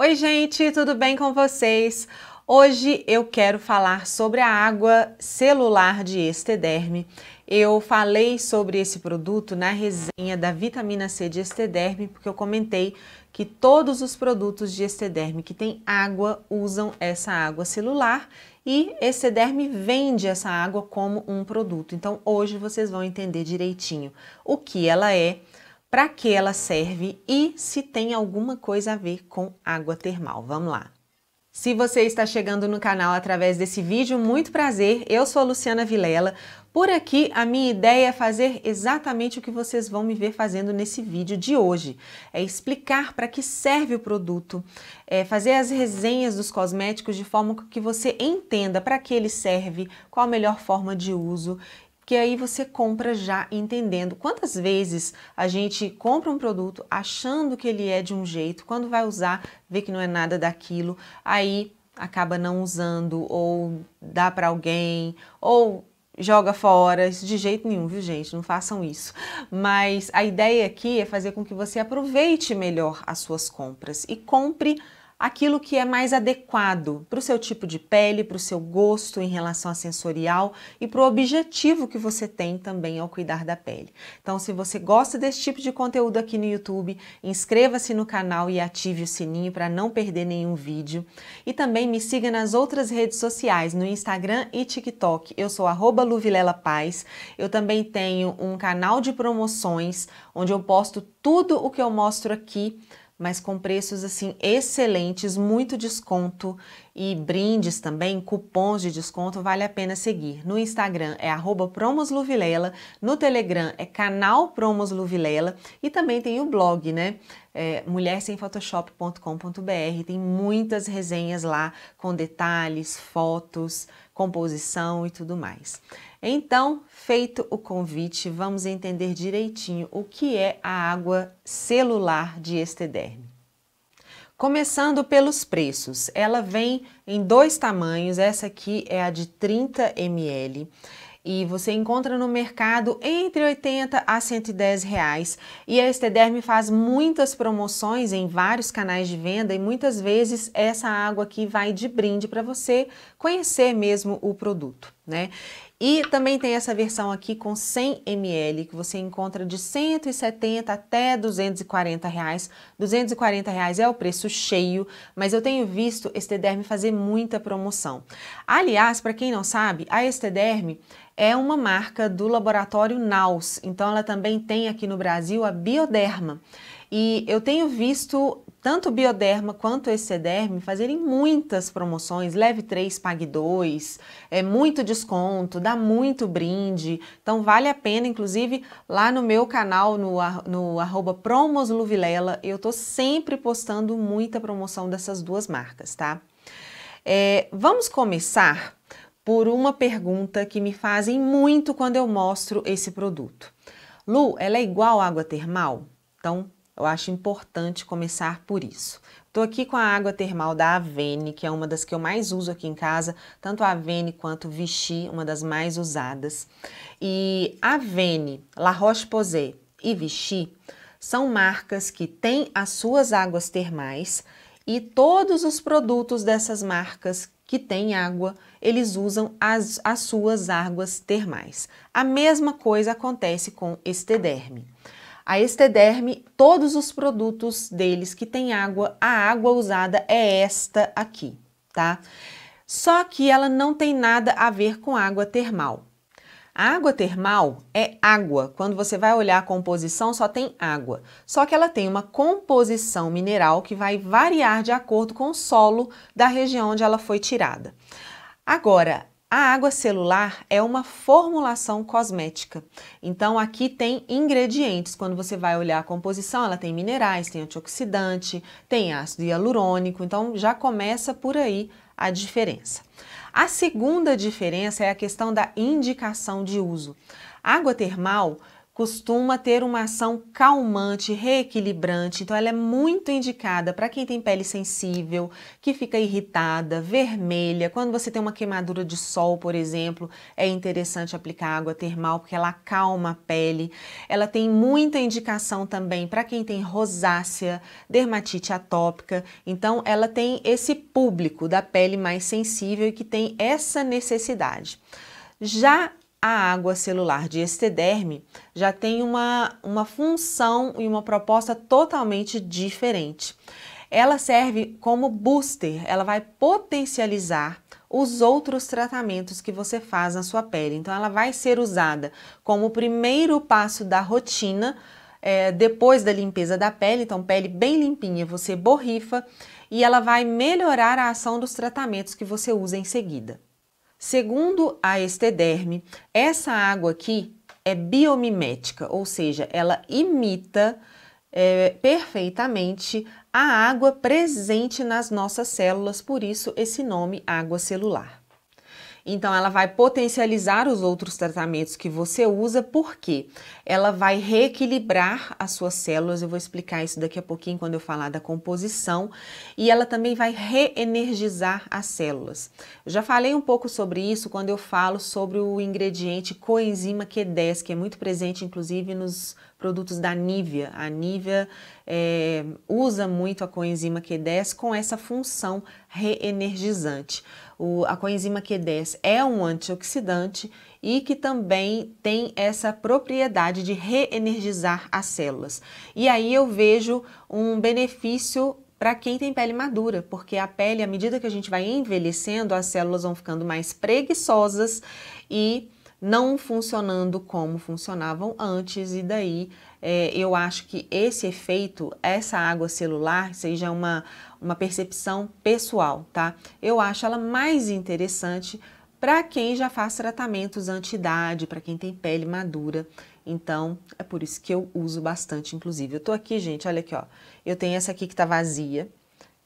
Oi, gente, tudo bem com vocês? Hoje eu quero falar sobre a água celular de Estederme. Eu falei sobre esse produto na resenha da vitamina C de Estederme, porque eu comentei que todos os produtos de Estederme que tem água usam essa água celular e Estederme vende essa água como um produto. Então hoje vocês vão entender direitinho o que ela é, para que ela serve e se tem alguma coisa a ver com água termal. Vamos lá! Se você está chegando no canal através desse vídeo, muito prazer, eu sou Luciana Vilela. Por aqui, a minha ideia é fazer exatamente o que vocês vão me ver fazendo nesse vídeo de hoje. É explicar para que serve o produto, é fazer as resenhas dos cosméticos de forma que você entenda para que ele serve, qual a melhor forma de uso porque aí você compra já entendendo. Quantas vezes a gente compra um produto achando que ele é de um jeito, quando vai usar, vê que não é nada daquilo, aí acaba não usando ou dá para alguém ou joga fora, isso de jeito nenhum, viu gente? Não façam isso. Mas a ideia aqui é fazer com que você aproveite melhor as suas compras e compre aquilo que é mais adequado para o seu tipo de pele, para o seu gosto em relação a sensorial e para o objetivo que você tem também ao cuidar da pele. Então, se você gosta desse tipo de conteúdo aqui no YouTube, inscreva-se no canal e ative o sininho para não perder nenhum vídeo. E também me siga nas outras redes sociais, no Instagram e TikTok. Eu sou arroba Luvilela Paz. Eu também tenho um canal de promoções onde eu posto tudo o que eu mostro aqui mas com preços assim excelentes, muito desconto e brindes também, cupons de desconto, vale a pena seguir. No Instagram é @promosluvilela, no Telegram é canal promosluvilela e também tem o blog, né? É, mulhersemphotoshop.com.br, tem muitas resenhas lá com detalhes, fotos, composição e tudo mais. Então, feito o convite, vamos entender direitinho o que é a água celular de Estederme. Começando pelos preços, ela vem em dois tamanhos, essa aqui é a de 30 ml e você encontra no mercado entre 80 a 110 reais. E a Estederme faz muitas promoções em vários canais de venda e muitas vezes essa água aqui vai de brinde para você conhecer mesmo o produto, né? E também tem essa versão aqui com 100 ml, que você encontra de 170 até 240 reais. 240 reais é o preço cheio, mas eu tenho visto Estederme fazer muita promoção. Aliás, para quem não sabe, a Estederme é uma marca do laboratório Naus, então ela também tem aqui no Brasil a Bioderma. E eu tenho visto tanto o Bioderma quanto o Excederme fazerem muitas promoções, leve 3, pague 2, é muito desconto, dá muito brinde, então vale a pena, inclusive lá no meu canal, no, no arroba promosluvilela, eu tô sempre postando muita promoção dessas duas marcas, tá? É, vamos começar por uma pergunta que me fazem muito quando eu mostro esse produto. Lu, ela é igual água termal? Então, eu acho importante começar por isso. Estou aqui com a água termal da Avene, que é uma das que eu mais uso aqui em casa, tanto a Avene quanto Vichy, uma das mais usadas. E Avene, La Roche-Posay e Vichy são marcas que têm as suas águas termais e todos os produtos dessas marcas que têm água, eles usam as, as suas águas termais. A mesma coisa acontece com Estederme. A Estederme, todos os produtos deles que tem água, a água usada é esta aqui, tá? Só que ela não tem nada a ver com água termal. A água termal é água. Quando você vai olhar a composição, só tem água. Só que ela tem uma composição mineral que vai variar de acordo com o solo da região onde ela foi tirada. Agora, a água celular é uma formulação cosmética. Então aqui tem ingredientes. Quando você vai olhar a composição, ela tem minerais, tem antioxidante, tem ácido hialurônico. Então já começa por aí a diferença. A segunda diferença é a questão da indicação de uso. água termal costuma ter uma ação calmante, reequilibrante, então ela é muito indicada para quem tem pele sensível, que fica irritada, vermelha. Quando você tem uma queimadura de sol, por exemplo, é interessante aplicar água termal porque ela acalma a pele. Ela tem muita indicação também para quem tem rosácea, dermatite atópica. Então ela tem esse público da pele mais sensível e que tem essa necessidade. Já a água celular de estederme já tem uma, uma função e uma proposta totalmente diferente. Ela serve como booster, ela vai potencializar os outros tratamentos que você faz na sua pele. Então, ela vai ser usada como primeiro passo da rotina é, depois da limpeza da pele, então pele bem limpinha, você borrifa e ela vai melhorar a ação dos tratamentos que você usa em seguida. Segundo a Estederme, essa água aqui é biomimética, ou seja, ela imita é, perfeitamente a água presente nas nossas células, por isso esse nome água celular. Então, ela vai potencializar os outros tratamentos que você usa, porque ela vai reequilibrar as suas células. Eu vou explicar isso daqui a pouquinho quando eu falar da composição. E ela também vai reenergizar as células. Eu já falei um pouco sobre isso quando eu falo sobre o ingrediente coenzima Q10, que é muito presente inclusive nos produtos da Nivea. A Nivea é, usa muito a coenzima Q10 com essa função reenergizante. O, a coenzima Q10 é um antioxidante e que também tem essa propriedade de reenergizar as células. E aí eu vejo um benefício para quem tem pele madura, porque a pele, à medida que a gente vai envelhecendo, as células vão ficando mais preguiçosas e não funcionando como funcionavam antes, e daí é, eu acho que esse efeito, essa água celular, seja uma, uma percepção pessoal, tá? Eu acho ela mais interessante para quem já faz tratamentos anti-idade, para quem tem pele madura. Então, é por isso que eu uso bastante, inclusive. Eu tô aqui, gente, olha aqui, ó. Eu tenho essa aqui que tá vazia,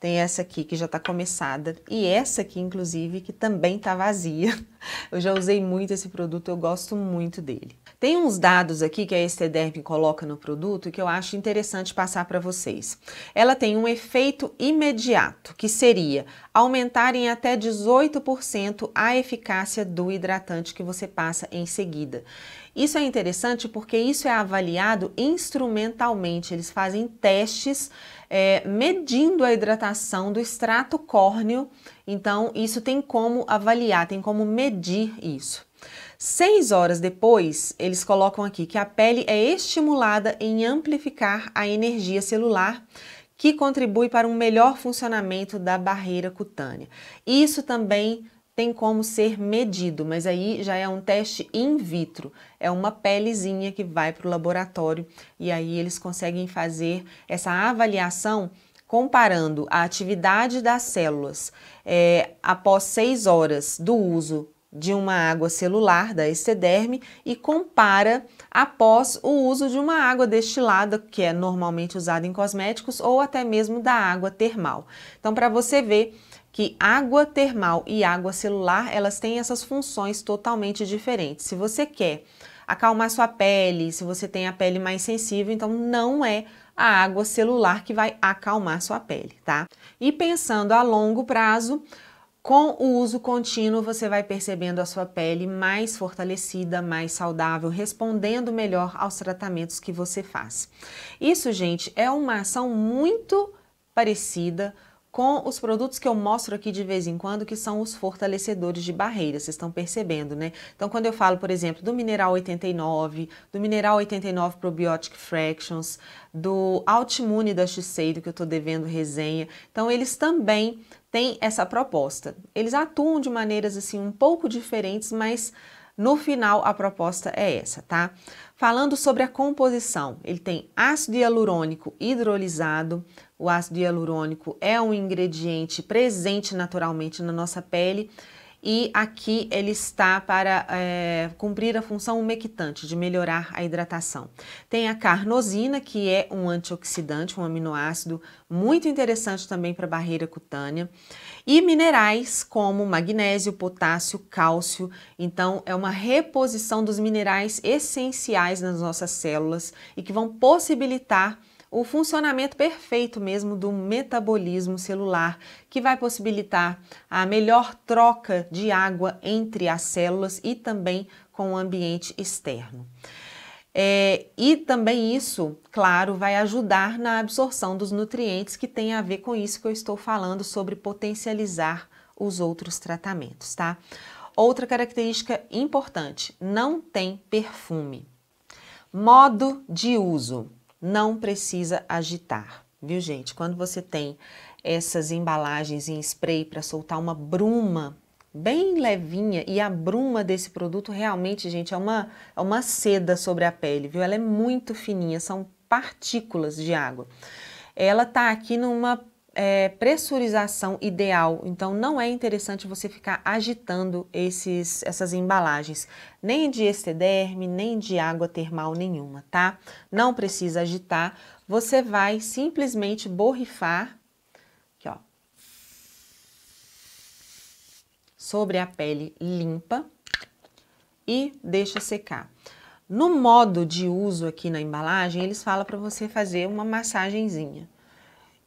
tem essa aqui que já está começada e essa aqui, inclusive, que também está vazia. Eu já usei muito esse produto, eu gosto muito dele. Tem uns dados aqui que a Estederm coloca no produto que eu acho interessante passar para vocês. Ela tem um efeito imediato, que seria aumentar em até 18% a eficácia do hidratante que você passa em seguida. Isso é interessante porque isso é avaliado instrumentalmente. Eles fazem testes é, medindo a hidratação do extrato córneo. Então, isso tem como avaliar, tem como medir isso. Seis horas depois, eles colocam aqui que a pele é estimulada em amplificar a energia celular que contribui para um melhor funcionamento da barreira cutânea. Isso também tem como ser medido, mas aí já é um teste in vitro, é uma pelezinha que vai para o laboratório e aí eles conseguem fazer essa avaliação comparando a atividade das células é, após seis horas do uso de uma água celular da Excederme e compara após o uso de uma água destilada, que é normalmente usada em cosméticos, ou até mesmo da água termal. Então, para você ver que água termal e água celular, elas têm essas funções totalmente diferentes. Se você quer acalmar sua pele, se você tem a pele mais sensível, então não é a água celular que vai acalmar sua pele, tá? E pensando a longo prazo, com o uso contínuo, você vai percebendo a sua pele mais fortalecida, mais saudável, respondendo melhor aos tratamentos que você faz. Isso, gente, é uma ação muito parecida com os produtos que eu mostro aqui de vez em quando, que são os fortalecedores de barreiras, vocês estão percebendo, né? Então, quando eu falo, por exemplo, do mineral 89, do mineral 89 Probiotic Fractions, do Altimune da Shiseido, que eu estou devendo resenha, então eles também têm essa proposta. Eles atuam de maneiras, assim, um pouco diferentes, mas no final, a proposta é essa, tá? Falando sobre a composição, ele tem ácido hialurônico hidrolisado. O ácido hialurônico é um ingrediente presente naturalmente na nossa pele e aqui ele está para é, cumprir a função umectante, de melhorar a hidratação. Tem a carnosina, que é um antioxidante, um aminoácido muito interessante também para a barreira cutânea, e minerais como magnésio, potássio, cálcio. Então, é uma reposição dos minerais essenciais nas nossas células e que vão possibilitar o funcionamento perfeito mesmo do metabolismo celular, que vai possibilitar a melhor troca de água entre as células e também com o ambiente externo. É, e também isso, claro, vai ajudar na absorção dos nutrientes que tem a ver com isso que eu estou falando sobre potencializar os outros tratamentos, tá? Outra característica importante, não tem perfume. Modo de uso não precisa agitar, viu gente? Quando você tem essas embalagens em spray para soltar uma bruma bem levinha e a bruma desse produto realmente, gente, é uma, é uma seda sobre a pele, viu? Ela é muito fininha, são partículas de água. Ela tá aqui numa é, pressurização ideal, então não é interessante você ficar agitando esses, essas embalagens, nem de estederme, nem de água termal nenhuma, tá? Não precisa agitar, você vai simplesmente borrifar aqui, ó, sobre a pele limpa e deixa secar. No modo de uso aqui na embalagem, eles falam para você fazer uma massagenzinha.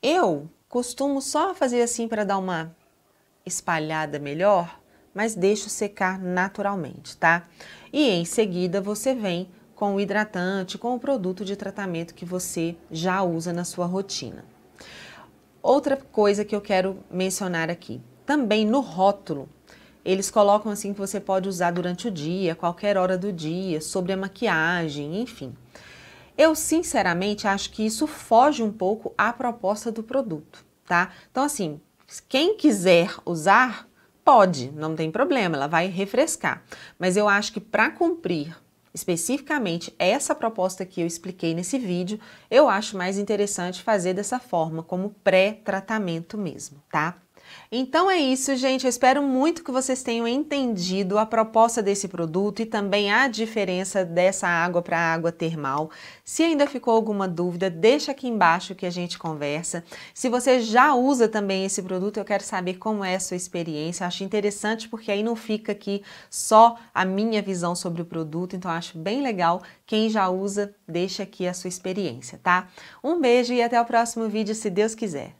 Eu Costumo só fazer assim para dar uma espalhada melhor, mas deixo secar naturalmente, tá? E em seguida você vem com o hidratante, com o produto de tratamento que você já usa na sua rotina. Outra coisa que eu quero mencionar aqui, também no rótulo, eles colocam assim que você pode usar durante o dia, qualquer hora do dia, sobre a maquiagem, enfim. Eu sinceramente acho que isso foge um pouco à proposta do produto, tá? Então assim, quem quiser usar pode, não tem problema, ela vai refrescar. Mas eu acho que para cumprir especificamente essa proposta que eu expliquei nesse vídeo, eu acho mais interessante fazer dessa forma, como pré-tratamento mesmo, tá? Então é isso, gente. Eu espero muito que vocês tenham entendido a proposta desse produto e também a diferença dessa água para a água termal. Se ainda ficou alguma dúvida, deixa aqui embaixo que a gente conversa. Se você já usa também esse produto, eu quero saber como é a sua experiência. Eu acho interessante porque aí não fica aqui só a minha visão sobre o produto, então acho bem legal. Quem já usa, deixa aqui a sua experiência, tá? Um beijo e até o próximo vídeo, se Deus quiser.